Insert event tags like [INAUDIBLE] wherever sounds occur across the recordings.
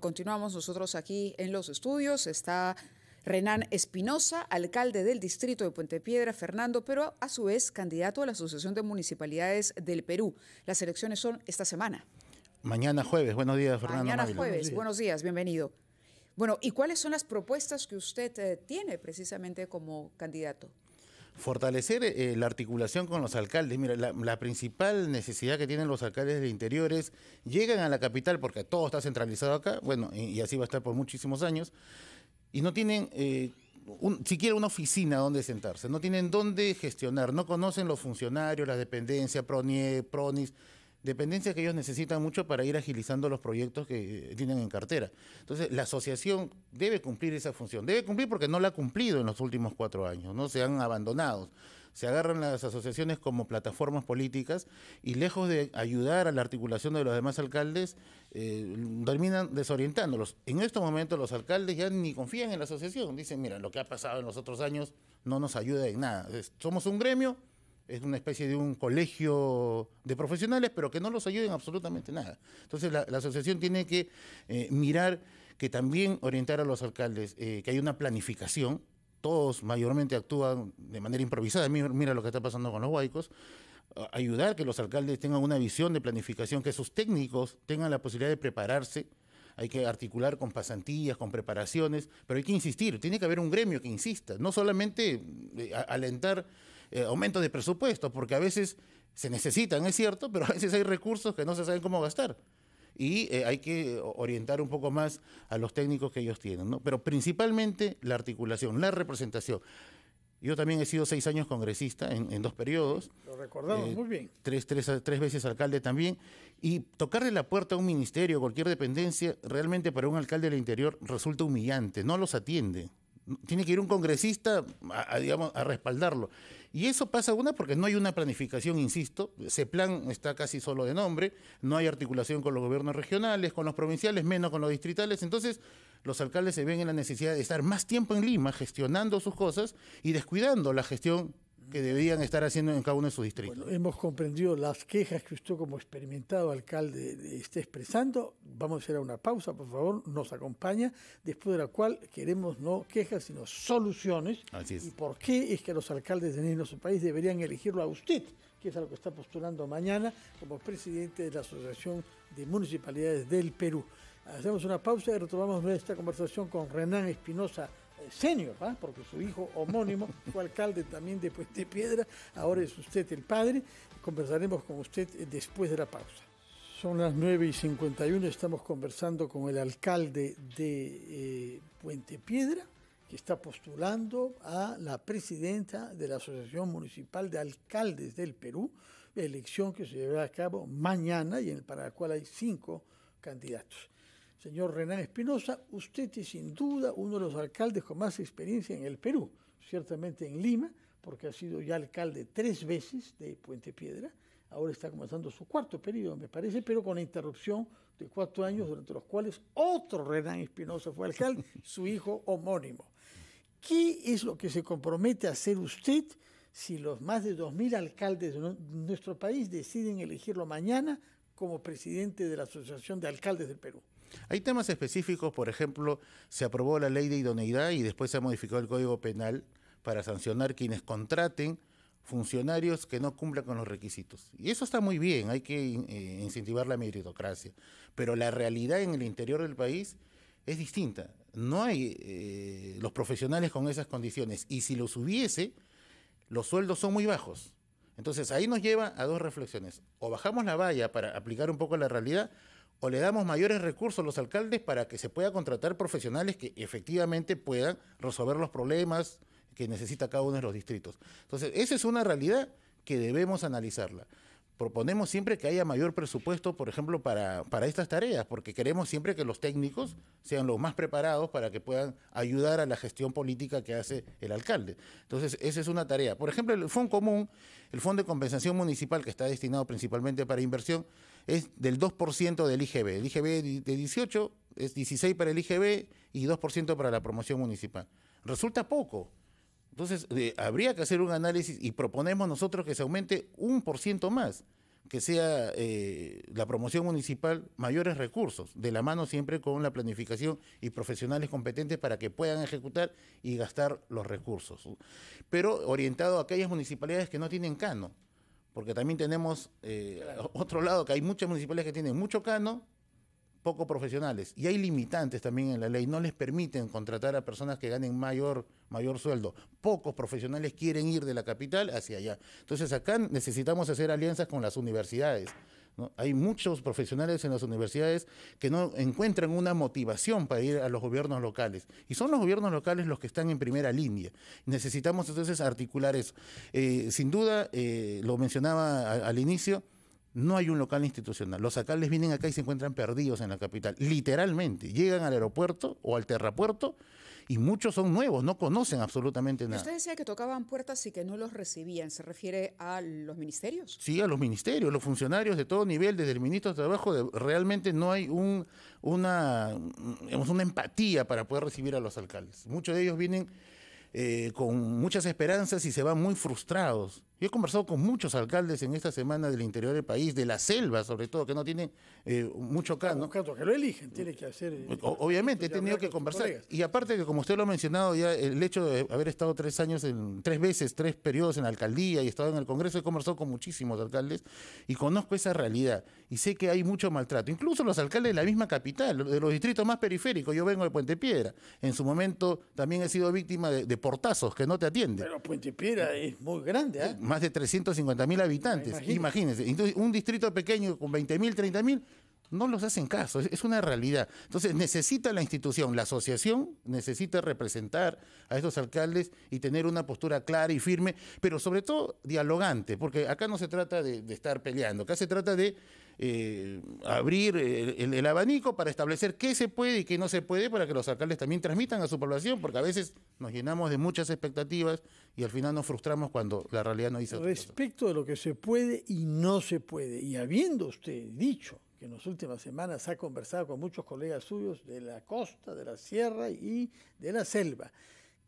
Continuamos nosotros aquí en los estudios. Está Renan Espinosa, alcalde del distrito de Puente Piedra, Fernando, pero a su vez candidato a la Asociación de Municipalidades del Perú. Las elecciones son esta semana. Mañana jueves. Buenos días, Fernando. Mañana jueves. Buenos días. bienvenido. Bueno, ¿y cuáles son las propuestas que usted eh, tiene precisamente como candidato? fortalecer eh, la articulación con los alcaldes. Mira, la, principal necesidad que tienen los alcaldes de interiores, llegan a la capital porque todo está centralizado acá, bueno, y, así va a estar por muchísimos años, y no tienen eh, siquiera una oficina donde sentarse, no tienen dónde gestionar, no conocen los funcionarios, las dependencias, PRONIE, PRONIS dependencias que ellos necesitan mucho para ir agilizando los proyectos que eh, tienen en cartera. Entonces, la asociación debe cumplir esa función. Debe cumplir porque no la ha cumplido en los últimos cuatro años, ¿no? Se han abandonado. Se agarran las asociaciones como plataformas políticas y lejos de ayudar a la articulación de los demás alcaldes, eh, terminan desorientándolos. En estos momentos los alcaldes ya ni confían en la asociación. Dicen, mira, lo que ha pasado en los otros años no nos ayuda en nada. Somos un gremio, es una especie de un colegio de profesionales, pero que no los ayuden absolutamente nada. Entonces la, asociación tiene que eh, mirar, que también orientar a los alcaldes, eh, que hay una planificación, todos mayormente actúan de manera improvisada, mira lo que está pasando con los huaicos, ayudar que los alcaldes tengan una visión de planificación, que sus técnicos tengan la posibilidad de prepararse, hay que articular con pasantías, con preparaciones, pero hay que insistir, tiene que haber un gremio que insista, no solamente eh, alentar eh, aumento de presupuesto, porque a veces se necesitan, es cierto, pero a veces hay recursos que no se saben cómo gastar. Y eh, hay que eh, orientar un poco más a los técnicos que ellos tienen, Pero principalmente la articulación, la representación. Yo también he sido seis años congresista en, dos periodos. Lo recordamos muy bien. Tres, tres, veces alcalde también. Y tocarle la puerta a un ministerio, cualquier dependencia, realmente para un alcalde del interior resulta humillante. No los atiende. Tiene que ir un congresista digamos, a respaldarlo. Y eso pasa una porque no hay una planificación, insisto, ese plan está casi solo de nombre, no hay articulación con los gobiernos regionales, con los provinciales, menos con los distritales, entonces los alcaldes se ven en la necesidad de estar más tiempo en Lima gestionando sus cosas y descuidando la gestión que deberían estar haciendo en cada uno de sus distritos. hemos comprendido las quejas que usted como experimentado alcalde está expresando. Vamos a hacer una pausa, por favor, nos acompaña, después de la cual queremos no quejas, sino soluciones. Así es. ¿Y por qué es que los alcaldes de nuestro país deberían elegirlo a usted? que es a lo que está postulando mañana como presidente de la Asociación de Municipalidades del Perú. Hacemos una pausa y retomamos nuestra conversación con Renán Espinosa senior, porque su hijo homónimo [LAUGHS] fue alcalde también de Puente Piedra, ahora es usted el padre. Conversaremos con usted eh, después de la pausa. Son las 9 y 51, estamos conversando con el alcalde de eh, Puente Piedra, que está postulando a la presidenta de la Asociación Municipal de Alcaldes del Perú, elección que se llevará a cabo mañana y en, para la cual hay cinco candidatos. Señor Renán Espinosa, usted es sin duda uno de los alcaldes con más experiencia en el Perú, ciertamente en Lima, porque ha sido ya alcalde tres veces de Puente Piedra, ahora está comenzando su cuarto periodo, me parece, pero con la interrupción de cuatro años, durante los cuales otro Renán Espinosa fue alcalde, [LAUGHS] su hijo homónimo. ¿Qué es lo que se compromete a hacer usted si los más de 2.000 alcaldes de nuestro país deciden elegirlo mañana como presidente de la Asociación de Alcaldes del Perú? Hay temas específicos, por ejemplo, se aprobó la ley de idoneidad y después se modificó el Código Penal para sancionar quienes contraten funcionarios que no cumplan con los requisitos. Y eso está muy bien, hay que eh, incentivar la meritocracia. Pero la realidad en el interior del país es distinta. No hay eh, los profesionales con esas condiciones. Y si los hubiese, los sueldos son muy bajos. Entonces ahí nos lleva a dos reflexiones. O bajamos la valla para aplicar un poco la realidad, o le damos mayores recursos a los alcaldes para que se pueda contratar profesionales que efectivamente puedan resolver los problemas que necesita cada uno de los distritos. Entonces, esa es una realidad que debemos analizarla. Proponemos siempre que haya mayor presupuesto, por ejemplo, para, para estas tareas, porque queremos siempre que los técnicos sean los más preparados para que puedan ayudar a la gestión política que hace el alcalde. Entonces, esa es una tarea. Por ejemplo, el Fondo Común, el Fondo de Compensación Municipal, que está destinado principalmente para inversión, es del 2% del IGB. El IGB de 18 es 16 para el IGB y 2% para la promoción municipal. Resulta poco. Entonces, habría que hacer un análisis y proponemos nosotros que se aumente un por ciento más, que sea eh, la promoción municipal mayores recursos, de la mano siempre con la planificación y profesionales competentes para que puedan ejecutar y gastar los recursos. Pero orientado a aquellas municipalidades que no tienen cano porque también tenemos eh, [LAUGHS] otro lado que hay muchas municipales que tienen mucho cano, poco profesionales. Y hay limitantes también en la ley. No les permiten contratar a personas que ganen mayor, mayor sueldo. Pocos profesionales quieren ir de la capital hacia allá. Entonces acá necesitamos hacer alianzas con las universidades. Hay muchos profesionales en las universidades que no encuentran una motivación para ir a los gobiernos locales. Y son los gobiernos locales los que están en primera línea. Necesitamos entonces articular eso. Eh, sin duda, eh, lo mencionaba al inicio, no hay un local institucional. Los alcaldes vienen acá y se encuentran perdidos en la capital, literalmente. Llegan al aeropuerto o al terrapuerto y muchos son nuevos, no conocen absolutamente nada. Usted decía que tocaban puertas y que no los recibían, ¿se refiere a los ministerios? Sí, a los ministerios, los funcionarios de todo nivel, desde el ministro de Trabajo, realmente no hay un, una, una empatía para poder recibir a los alcaldes. Muchos de ellos vienen eh, con muchas esperanzas y se van muy frustrados. Yo he conversado con muchos alcaldes en esta semana del interior del país, de la selva sobre todo, que no tienen eh, mucho caso. que lo eligen, tiene que hacer. Eh, obviamente, he tenido que conversar. Y aparte que, como usted lo ha mencionado, ya el hecho de haber estado tres años, en, tres veces, tres periodos en la alcaldía y estado en el Congreso, he conversado con muchísimos alcaldes y conozco esa realidad. Y sé que hay mucho maltrato. Incluso los alcaldes de la misma capital, de los distritos más periféricos. Yo vengo de Puente Piedra. En su momento también he sido víctima de, portazos que no te atienden. Pero Puente Piedra es muy grande, ¿eh? más de 350 mil habitantes. Imagínense. Entonces, un distrito pequeño con 20 mil, 30 mil no los hacen caso, es una realidad. Entonces necesita la institución, la asociación necesita representar a estos alcaldes y tener una postura clara y firme, pero sobre todo dialogante, porque acá no se trata de, estar peleando, acá se trata de eh, abrir eh, el, abanico para establecer qué se puede y qué no se puede para que los alcaldes también transmitan a su población, porque a veces nos llenamos de muchas expectativas y al final nos frustramos cuando la realidad no dice Respecto de lo que se puede y no se puede, y habiendo usted dicho que en las últimas semanas ha conversado con muchos colegas suyos de la costa, de la sierra y de la selva.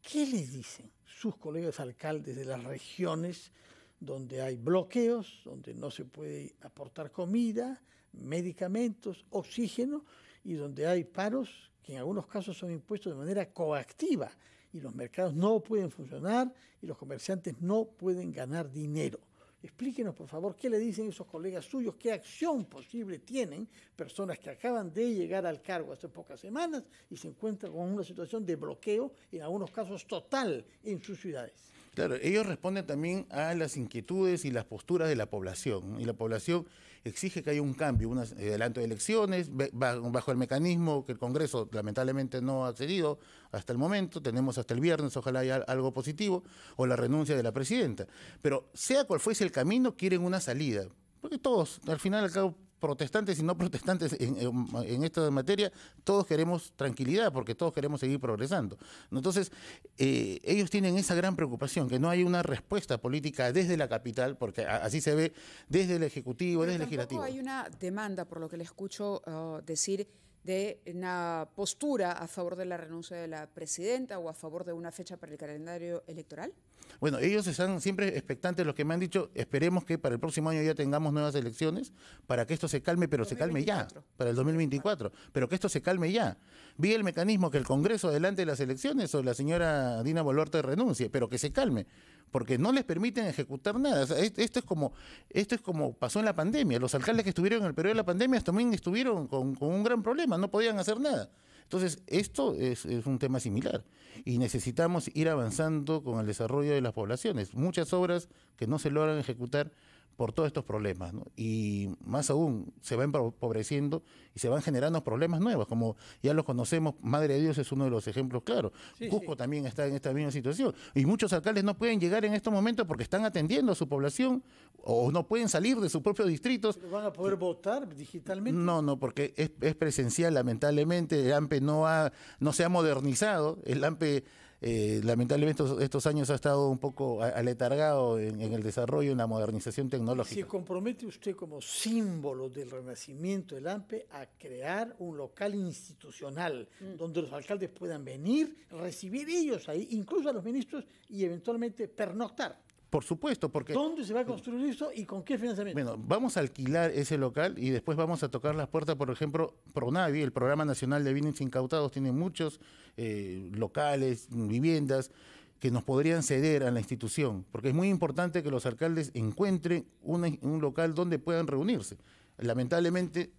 ¿Qué les dicen sus colegas alcaldes de las regiones donde hay bloqueos, donde no se puede aportar comida, medicamentos, oxígeno y donde hay paros que en algunos casos son impuestos de manera coactiva y los mercados no pueden funcionar y los comerciantes no pueden ganar dinero? Explíquenos, por favor, qué le dicen esos colegas suyos, qué acción posible tienen personas que acaban de llegar al cargo hace pocas semanas y se encuentran con una situación de bloqueo, en algunos casos total, en sus ciudades. Claro, ellos responden también a las inquietudes y las posturas de la población. Y la población exige que haya un cambio, un eh, adelanto de elecciones, bajo el mecanismo que el Congreso lamentablemente no ha accedido hasta el momento. Tenemos hasta el viernes, ojalá haya algo positivo, o la renuncia de la presidenta. Pero sea cual fuese el camino, quieren una salida. Porque todos, al final, al cabo, protestantes y no protestantes en, esta materia, todos queremos tranquilidad porque todos queremos seguir progresando. Entonces, eh, ellos tienen esa gran preocupación, que no hay una respuesta política desde la capital, porque así se ve desde el Ejecutivo, desde el Legislativo. Hay una demanda, por lo que le escucho eh, decir, de una postura a favor de la renuncia de la presidenta o a favor de una fecha para el calendario electoral. Bueno, ellos están siempre expectantes, los que me han dicho, esperemos que para el próximo año ya tengamos nuevas elecciones, para que esto se calme, pero se calme ya, para el 2024, pero que esto se calme ya. Vi el mecanismo que el Congreso adelante de las elecciones o la señora Dina Boluarte renuncie, pero que se calme, porque no les permiten ejecutar nada. esto, es como, esto es como pasó en la pandemia. Los alcaldes que estuvieron en el periodo de la pandemia también estuvieron con un gran problema, no podían hacer nada. Entonces, esto es, es, un tema similar y necesitamos ir avanzando con el desarrollo de las poblaciones. Muchas obras que no se logran ejecutar por todos estos problemas. Y más aún, se va empobreciendo y se van generando problemas nuevos, como ya los conocemos, Madre de Dios es uno de los ejemplos claro Cusco también está en esta misma situación. Y muchos alcaldes no pueden llegar en estos momentos porque están atendiendo a su población o no pueden salir de sus propios distritos. ¿Van a poder votar digitalmente? No, no, porque es, es presencial, lamentablemente. El AMPE no, ha, no se ha modernizado. El AMPE eh, lamentablemente estos, años ha estado un poco aletargado en, el desarrollo, en la modernización tecnológica. ¿Se compromete usted como símbolo del renacimiento del AMPE a crear un local institucional mm. donde los alcaldes puedan venir, recibir ellos ahí, incluso a los ministros y eventualmente pernoctar? Por supuesto, porque... ¿Dónde se va a construir eso y con qué financiamiento? Bueno, vamos a alquilar ese local y después vamos a tocar las puertas, por ejemplo, Pronavi, el Programa Nacional de Bienes Incautados, tiene muchos eh, locales, viviendas que nos podrían ceder a la institución, porque es muy importante que los alcaldes encuentren un local donde puedan reunirse. Lamentablemente,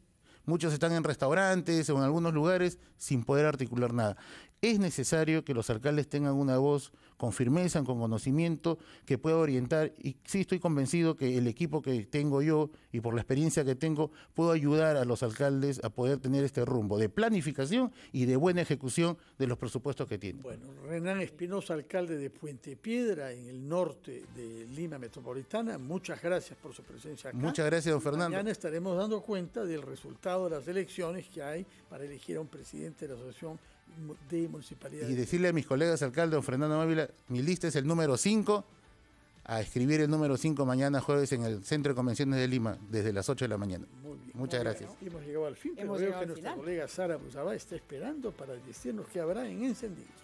muchos están en restaurantes o en algunos lugares sin poder articular nada es necesario que los alcaldes tengan una voz con firmeza, con conocimiento, que pueda orientar. Y sí estoy convencido que el equipo que tengo yo y por la experiencia que tengo, puedo ayudar a los alcaldes a poder tener este rumbo de planificación y de buena ejecución de los presupuestos que tienen. Bueno, Renan Espinosa, alcalde de Puente Piedra, en el norte de Lima Metropolitana, muchas gracias por su presencia Muchas gracias, don Fernando. Mañana estaremos dando cuenta del resultado de las elecciones que hay para elegir a un presidente de la Asociación de municipalidad. Y decirle a mis colegas alcalde, don Fernando Mávila, mi lista es el número 5, a escribir el número 5 mañana jueves en el Centro de Convenciones de Lima, desde las 8 de la mañana. Muy bien. Muchas gracias. Hemos llegado al fin, pero veo que nuestra colega Sara Busabá está esperando para decirnos qué habrá en encendido